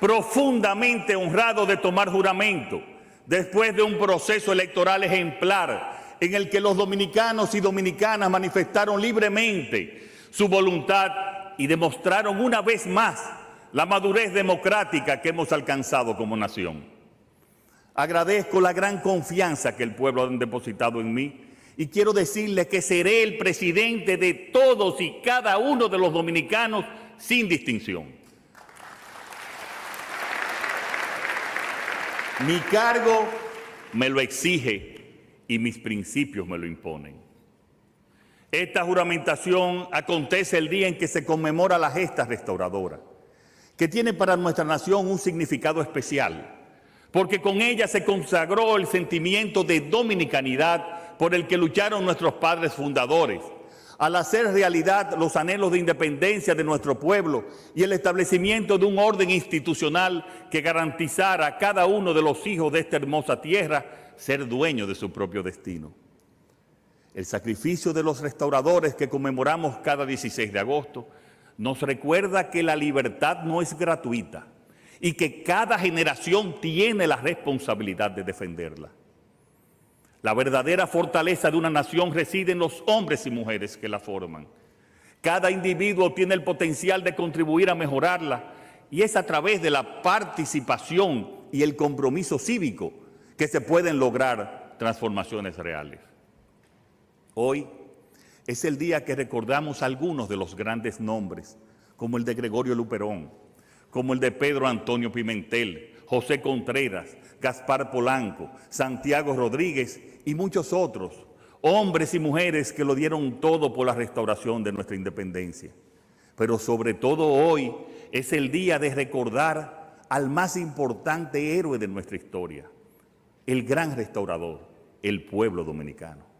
profundamente honrado de tomar juramento, después de un proceso electoral ejemplar en el que los dominicanos y dominicanas manifestaron libremente su voluntad y demostraron una vez más la madurez democrática que hemos alcanzado como nación. Agradezco la gran confianza que el pueblo ha depositado en mí y quiero decirles que seré el presidente de todos y cada uno de los dominicanos sin distinción. Mi cargo me lo exige y mis principios me lo imponen. Esta juramentación acontece el día en que se conmemora la gesta restauradora, que tiene para nuestra nación un significado especial, porque con ella se consagró el sentimiento de dominicanidad por el que lucharon nuestros padres fundadores al hacer realidad los anhelos de independencia de nuestro pueblo y el establecimiento de un orden institucional que garantizara a cada uno de los hijos de esta hermosa tierra ser dueño de su propio destino. El sacrificio de los restauradores que conmemoramos cada 16 de agosto nos recuerda que la libertad no es gratuita y que cada generación tiene la responsabilidad de defenderla. La verdadera fortaleza de una nación reside en los hombres y mujeres que la forman. Cada individuo tiene el potencial de contribuir a mejorarla y es a través de la participación y el compromiso cívico que se pueden lograr transformaciones reales. Hoy es el día que recordamos algunos de los grandes nombres, como el de Gregorio Luperón, como el de Pedro Antonio Pimentel, José Contreras, Gaspar Polanco, Santiago Rodríguez y muchos otros, hombres y mujeres que lo dieron todo por la restauración de nuestra independencia. Pero sobre todo hoy es el día de recordar al más importante héroe de nuestra historia, el gran restaurador, el pueblo dominicano.